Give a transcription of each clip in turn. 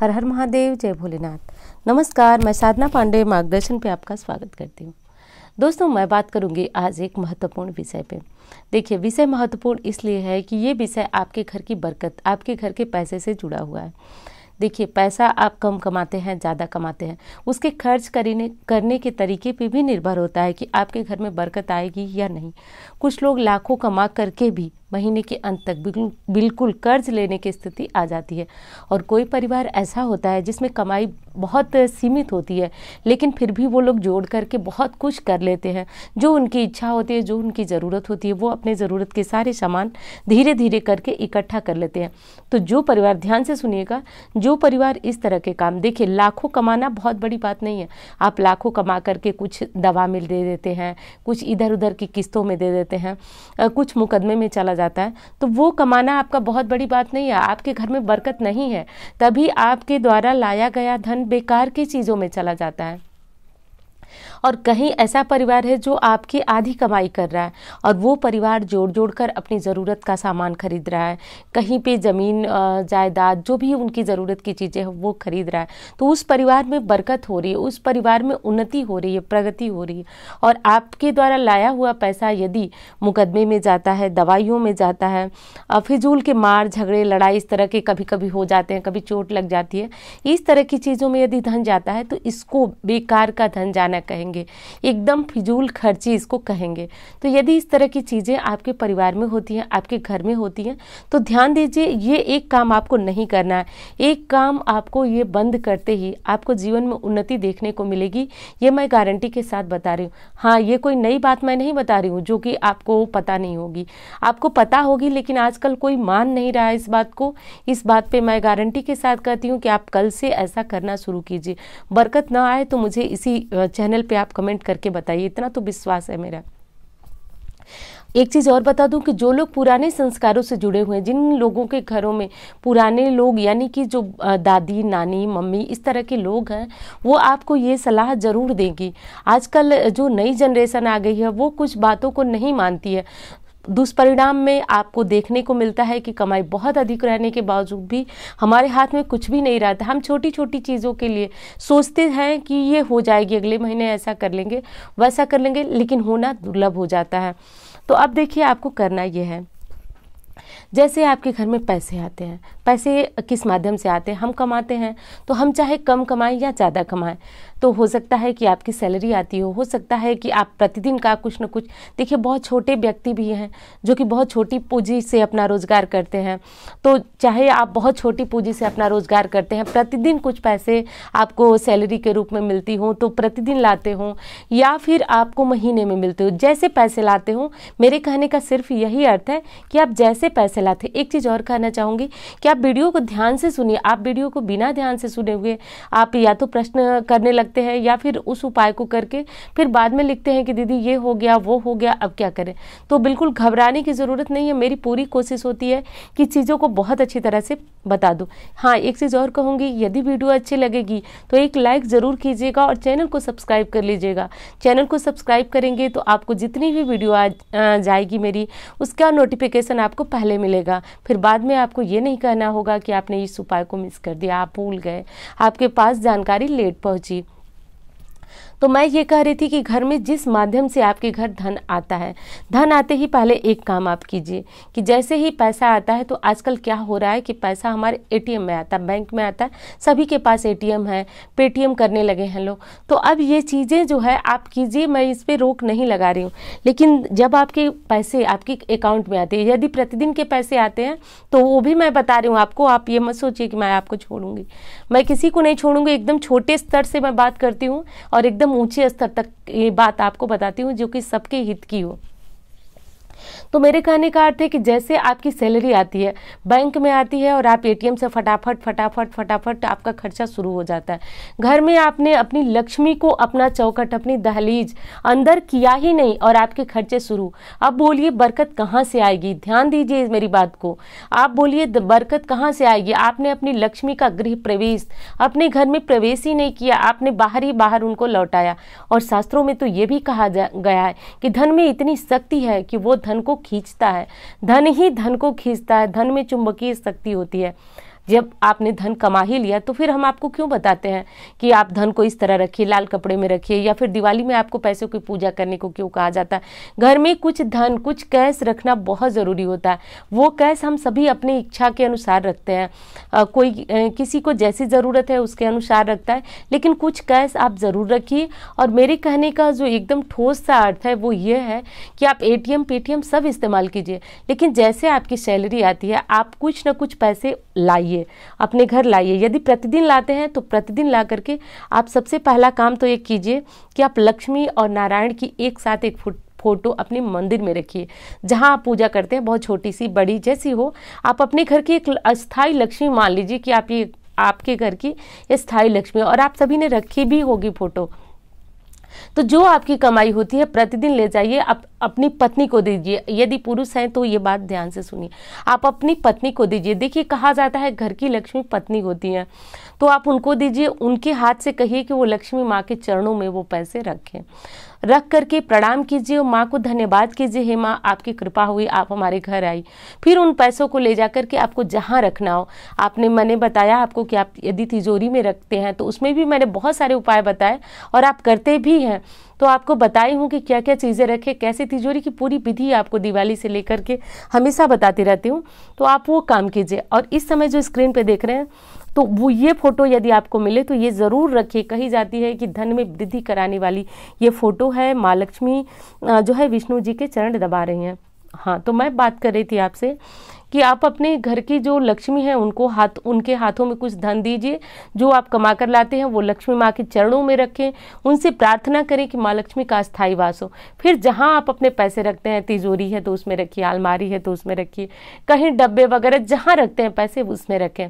हर हर महादेव जय भोलेनाथ नमस्कार मैं साधना पांडे मार्गदर्शन पे आपका स्वागत करती हूँ दोस्तों मैं बात करूँगी आज एक महत्वपूर्ण विषय पे देखिए विषय महत्वपूर्ण इसलिए है कि ये विषय आपके घर की बरकत आपके घर के पैसे से जुड़ा हुआ है देखिए पैसा आप कम कमाते हैं ज़्यादा कमाते हैं उसके खर्च करने करने के तरीके पे भी निर्भर होता है कि आपके घर में बरकत आएगी या नहीं कुछ लोग लाखों कमा करके भी महीने के अंत तक बिल्कुल कर्ज लेने की स्थिति आ जाती है और कोई परिवार ऐसा होता है जिसमें कमाई बहुत सीमित होती है लेकिन फिर भी वो लोग जोड़ करके बहुत कुछ कर लेते हैं जो उनकी इच्छा होती है जो उनकी ज़रूरत होती है वो अपने ज़रूरत के सारे सामान धीरे धीरे करके इकट्ठा कर लेते हैं तो जो परिवार ध्यान से सुनिएगा जो परिवार इस तरह के काम देखिए लाखों कमाना बहुत बड़ी बात नहीं है आप लाखों कमा करके कुछ दवा मिल दे देते हैं कुछ इधर उधर की किस्तों में दे देते हैं कुछ मुकदमे में चला जाता है तो वो कमाना आपका बहुत बड़ी बात नहीं है आपके घर में बरकत नहीं है तभी आपके द्वारा लाया गया धन बेकार की चीज़ों में चला जाता है और कहीं ऐसा परिवार है जो आपकी आधी कमाई कर रहा है और वो परिवार जोड़ जोड़ कर अपनी ज़रूरत का सामान खरीद रहा है कहीं पे ज़मीन जायदाद जो भी उनकी ज़रूरत की चीज़ें हैं वो खरीद रहा है तो उस परिवार में बरकत हो रही है उस परिवार में उन्नति हो रही है प्रगति हो रही है और आपके द्वारा लाया हुआ पैसा यदि मुकदमे में जाता है दवाइयों में जाता है फिजूल के मार झगड़े लड़ाई इस तरह के कभी कभी हो जाते हैं कभी चोट लग जाती है इस तरह की चीज़ों में यदि धन जाता है तो इसको बेकार का धन जाना कहेंगे कहेंगे एकदम फिजूल खर्ची इसको कहेंगे तो यदि इस तरह की चीज़ें आपके परिवार में होती हैं आपके घर में होती हैं तो ध्यान दीजिए ये एक काम आपको नहीं करना है एक काम आपको ये बंद करते ही आपको जीवन में उन्नति देखने को मिलेगी ये मैं गारंटी के साथ बता रही हूँ हाँ ये कोई नई बात मैं नहीं बता रही हूँ जो कि आपको पता नहीं होगी आपको पता होगी लेकिन आजकल कोई मान नहीं रहा है इस बात को इस बात पे मैं गारंटी के साथ कहती हूँ कि आप कल से ऐसा करना शुरू कीजिए बरकत ना आए तो मुझे इसी चैनल पे आप आप कमेंट करके बताइए इतना तो विश्वास है मेरा एक चीज़ और बता दूं कि जो लोग पुराने संस्कारों से जुड़े हुए हैं जिन लोगों के घरों में पुराने लोग यानी कि जो दादी नानी मम्मी इस तरह के लोग हैं वो आपको ये सलाह ज़रूर देंगी आजकल जो नई जनरेशन आ गई है वो कुछ बातों को नहीं मानती है दुष्परिणाम में आपको देखने को मिलता है कि कमाई बहुत अधिक रहने के बावजूद भी हमारे हाथ में कुछ भी नहीं रहता हम छोटी छोटी चीज़ों के लिए सोचते हैं कि ये हो जाएगी अगले महीने ऐसा कर लेंगे वैसा कर लेंगे लेकिन होना दुर्लभ हो जाता है तो अब देखिए आपको करना ये है जैसे आपके घर में पैसे आते हैं पैसे किस माध्यम से आते हैं हम कमाते हैं तो हम चाहे कम कमाएं या ज़्यादा कमाएं तो हो सकता है कि आपकी सैलरी आती हो हो सकता है कि आप प्रतिदिन का कुछ ना कुछ देखिए बहुत छोटे व्यक्ति भी हैं जो कि बहुत छोटी पूंजी से अपना रोज़गार करते हैं तो चाहे आप बहुत छोटी पूंजी से अपना रोज़गार करते हैं प्रतिदिन कुछ पैसे आपको सैलरी के रूप में मिलती हो तो प्रतिदिन लाते हों या फिर आपको महीने में मिलते हो जैसे पैसे लाते हों मेरे कहने का सिर्फ यही अर्थ है कि आप जैसे से पैसे लाते एक चीज़ और कहना चाहूँगी कि आप वीडियो को ध्यान से सुनिए आप वीडियो को बिना ध्यान से सुने हुए आप या तो प्रश्न करने लगते हैं या फिर उस उपाय को करके फिर बाद में लिखते हैं कि दीदी ये हो गया वो हो गया अब क्या करें तो बिल्कुल घबराने की ज़रूरत नहीं है मेरी पूरी कोशिश होती है कि चीज़ों को बहुत अच्छी तरह से बता दूँ हाँ एक चीज़ और कहूँगी यदि वीडियो अच्छी लगेगी तो एक लाइक ज़रूर कीजिएगा और चैनल को सब्सक्राइब कर लीजिएगा चैनल को सब्सक्राइब करेंगे तो आपको जितनी भी वीडियो आ जाएगी मेरी उसका नोटिफिकेशन आपको पहले मिलेगा फिर बाद में आपको ये नहीं कहना होगा कि आपने इस उपाय को मिस कर दिया आप भूल गए आपके पास जानकारी लेट पहुँची तो मैं ये कह रही थी कि घर में जिस माध्यम से आपके घर धन आता है धन आते ही पहले एक काम आप कीजिए कि जैसे ही पैसा आता है तो आजकल क्या हो रहा है कि पैसा हमारे एटीएम में आता है बैंक में आता है सभी के पास एटीएम है पेटीएम करने लगे हैं लोग तो अब ये चीज़ें जो है आप कीजिए मैं इस पर रोक नहीं लगा रही हूँ लेकिन जब आपके पैसे आपके अकाउंट में आते हैं यदि प्रतिदिन के पैसे आते हैं तो वो भी मैं बता रही हूँ आपको आप ये मत सोचिए कि मैं आपको छोड़ूंगी मैं किसी को नहीं छोड़ूंगी एकदम छोटे स्तर से मैं बात करती हूँ और एकदम ऊंचे स्तर तक ये बात आपको बताती हूँ जो कि सबके हित की हो तो मेरे कहने का अर्थ है कि जैसे आपकी सैलरी आती है बैंक में आती है और आप एटीएम से फटाफट फटाफट फटाफट आपका खर्चा शुरू हो जाता है घर में आपने अपनी लक्ष्मी को अपना चौकट अपनी दहलीज अंदर किया ही नहीं और आपके खर्चे शुरू अब बोलिए बरकत कहाँ से आएगी ध्यान दीजिए मेरी बात को आप बोलिए बरकत कहाँ से आएगी आपने अपनी लक्ष्मी का गृह प्रवेश अपने घर में प्रवेश ही नहीं किया आपने बाहर ही बाहर उनको लौटाया और शास्त्रों में तो ये भी कहा गया है कि धन में इतनी शक्ति है कि वो धन धन को खींचता है धन ही धन को खींचता है धन में चुंबकीय शक्ति होती है जब आपने धन कमा ही लिया तो फिर हम आपको क्यों बताते हैं कि आप धन को इस तरह रखिए लाल कपड़े में रखिए या फिर दिवाली में आपको पैसों की पूजा करने को क्यों कहा जाता है घर में कुछ धन कुछ कैश रखना बहुत ज़रूरी होता है वो कैश हम सभी अपनी इच्छा के अनुसार रखते हैं आ, कोई किसी को जैसी ज़रूरत है उसके अनुसार रखता है लेकिन कुछ कैश आप ज़रूर रखिए और मेरे कहने का जो एकदम ठोस सा अर्थ है वो ये है कि आप ए टी सब इस्तेमाल कीजिए लेकिन जैसे आपकी सैलरी आती है आप कुछ ना कुछ पैसे लाइए लाइए अपने घर लाइए यदि प्रतिदिन लाते हैं तो प्रतिदिन ला करके आप सबसे पहला काम तो ये कीजिए कि आप लक्ष्मी और नारायण की एक साथ एक फुट फोटो अपने मंदिर में रखिए जहाँ आप पूजा करते हैं बहुत छोटी सी बड़ी जैसी हो आप अपने घर की एक अस्थाई लक्ष्मी मान लीजिए कि आप ये आपके घर की स्थायी लक्ष्मी और आप सभी ने रखी भी होगी फोटो तो जो आपकी कमाई होती है प्रतिदिन ले जाइए आप अपनी पत्नी को दीजिए यदि पुरुष हैं तो ये बात ध्यान से सुनिए आप अपनी पत्नी को दीजिए देखिए कहा जाता है घर की लक्ष्मी पत्नी होती है तो आप उनको दीजिए उनके हाथ से कहिए कि वो लक्ष्मी माँ के चरणों में वो पैसे रखें रख करके प्रणाम कीजिए और माँ को धन्यवाद कीजिए हे माँ आपकी कृपा हुई आप हमारे घर आई फिर उन पैसों को ले जा करके आपको जहाँ रखना हो आपने मैंने बताया आपको कि आप यदि तिजोरी में रखते हैं तो उसमें भी मैंने बहुत सारे उपाय बताए और आप करते भी हैं तो आपको बताई हूँ कि क्या क्या चीज़ें रखें कैसे तिजोरी की पूरी विधि आपको दिवाली से लेकर के हमेशा बताती रहती हूँ तो आप वो काम कीजिए और इस समय जो स्क्रीन पर देख रहे हैं तो वो ये फ़ोटो यदि आपको मिले तो ये ज़रूर रखिए कही जाती है कि धन में वृद्धि कराने वाली ये फ़ोटो है माँ लक्ष्मी जो है विष्णु जी के चरण दबा रही हैं हाँ तो मैं बात कर रही थी आपसे कि आप अपने घर की जो लक्ष्मी है उनको हाथ उनके हाथों में कुछ धन दीजिए जो आप कमा कर लाते हैं वो लक्ष्मी माँ के चरणों में रखें उनसे प्रार्थना करें कि माँ लक्ष्मी का स्थायी वास हो फिर जहाँ आप अपने पैसे रखते हैं तिजोरी है तो उसमें रखिए अलमारी है तो उसमें रखिए कहीं डब्बे वगैरह जहाँ रखते हैं पैसे उसमें रखें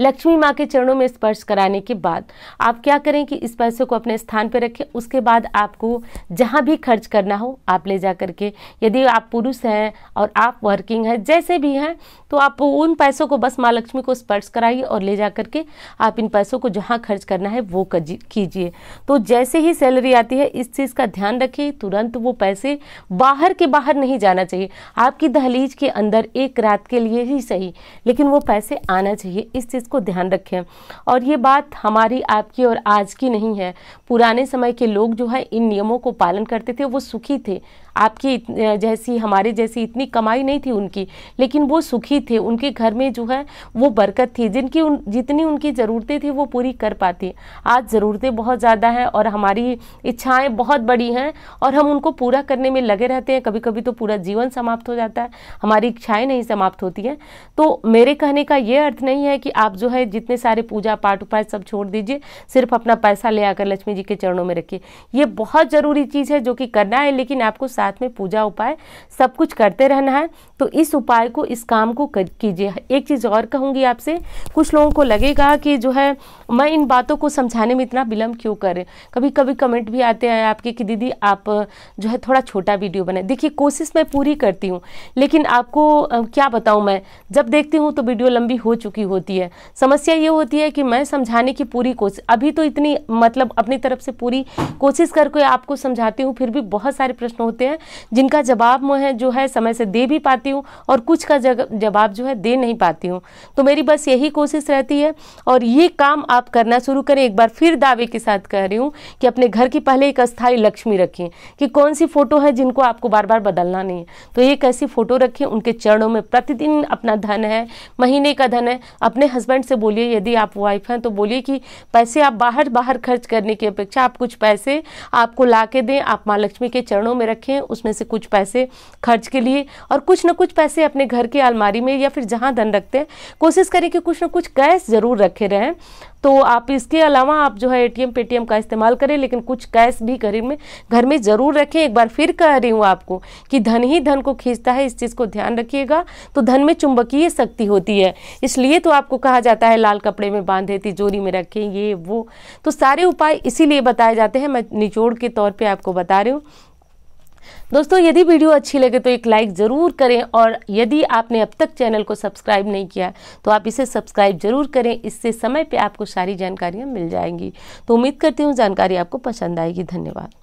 लक्ष्मी माँ के चरणों में स्पर्श कराने के बाद आप क्या करें कि इस पैसे को अपने स्थान पर रखें उसके बाद आपको जहाँ भी खर्च करना हो आप ले जा करके यदि आप पुरुष हैं और आप वर्किंग हैं जैसे भी हैं तो आप उन पैसों को बस माँ लक्ष्मी को स्पर्श कराइए और ले जा करके आप इन पैसों को जहाँ खर्च करना है वो कीजिए तो जैसे ही सैलरी आती है इस चीज़ का ध्यान रखिए तुरंत वो पैसे बाहर के बाहर नहीं जाना चाहिए आपकी दहलीज के अंदर एक रात के लिए ही सही लेकिन वो पैसे आना चाहिए इस इस चीज़ को ध्यान रखें और ये बात हमारी आपकी और आज की नहीं है पुराने समय के लोग जो है इन नियमों को पालन करते थे वो सुखी थे आपकी जैसी हमारे जैसी इतनी कमाई नहीं थी उनकी लेकिन वो सुखी थे उनके घर में जो है वो बरकत थी जिनकी उन जितनी उनकी ज़रूरतें थी वो पूरी कर पाती आज ज़रूरतें बहुत ज़्यादा हैं और हमारी इच्छाएं बहुत बड़ी हैं और हम उनको पूरा करने में लगे रहते हैं कभी कभी तो पूरा जीवन समाप्त हो जाता है हमारी इच्छाएँ नहीं समाप्त होती हैं तो मेरे कहने का ये अर्थ नहीं है कि आप जो है जितने सारे पूजा पाठ उपाय सब छोड़ दीजिए सिर्फ अपना पैसा ले आकर लक्ष्मी जी के चरणों में रखिए ये बहुत ज़रूरी चीज़ है जो कि करना है लेकिन आपको साथ में पूजा उपाय सब कुछ करते रहना है तो इस उपाय को इस काम को कीजिए एक चीज़ और कहूँगी आपसे कुछ लोगों को लगेगा कि जो है मैं इन बातों को समझाने में इतना विलम्ब क्यों करें कभी कभी कमेंट भी आते हैं आपके कि दीदी आप जो है थोड़ा छोटा वीडियो बनाए देखिए कोशिश मैं पूरी करती हूँ लेकिन आपको क्या बताऊँ मैं जब देखती हूँ तो वीडियो लंबी हो चुकी होती है समस्या ये होती है कि मैं समझाने की पूरी कोशिश अभी तो इतनी मतलब अपनी तरफ से पूरी कोशिश करके आपको समझाती हूँ फिर भी बहुत सारे प्रश्न होते हैं हैं जिनका जवाब मैं जो है समय से दे भी पाती हूँ और कुछ का जवाब जो है दे नहीं पाती हूँ तो मेरी बस यही कोशिश रहती है और ये काम आप करना शुरू करें एक बार फिर दावे के साथ कह रही हूँ कि अपने घर की पहले एक अस्थायी लक्ष्मी रखें कि कौन सी फ़ोटो है जिनको आपको बार बार बदलना नहीं है तो ये कैसी फ़ोटो रखें उनके चरणों में प्रतिदिन अपना धन है महीने का धन है अपने हस्बैंड से बोलिए यदि आप वाइफ हैं तो बोलिए कि पैसे आप बाहर बाहर खर्च करने की अपेक्षा आप कुछ पैसे आपको ला के दें आप माँ लक्ष्मी के चरणों में रखें हैं उसमें से कुछ पैसे खर्च के लिए और कुछ ना कुछ पैसे अपने घर की अलमारी में या फिर जहाँ धन रखते हैं कोशिश करें कि कुछ ना कुछ कैश ज़रूर रखे रहें तो आप इसके अलावा आप जो है एटीएम पेटीएम का इस्तेमाल करें लेकिन कुछ कैश भी घर में घर में ज़रूर रखें एक बार फिर कह रही हूँ आपको कि धन ही धन को खींचता है इस चीज़ को ध्यान रखिएगा तो धन में चुंबकीय शक्ति होती है इसलिए तो आपको कहा जाता है लाल कपड़े में बांधे तिजोरी में रखें ये वो तो सारे उपाय इसीलिए बताए जाते हैं मैं निचोड़ के तौर पर आपको बता रही हूँ दोस्तों यदि वीडियो अच्छी लगे तो एक लाइक ज़रूर करें और यदि आपने अब तक चैनल को सब्सक्राइब नहीं किया तो आप इसे सब्सक्राइब ज़रूर करें इससे समय पर आपको सारी जानकारियाँ मिल जाएंगी तो उम्मीद करती हूँ जानकारी आपको पसंद आएगी धन्यवाद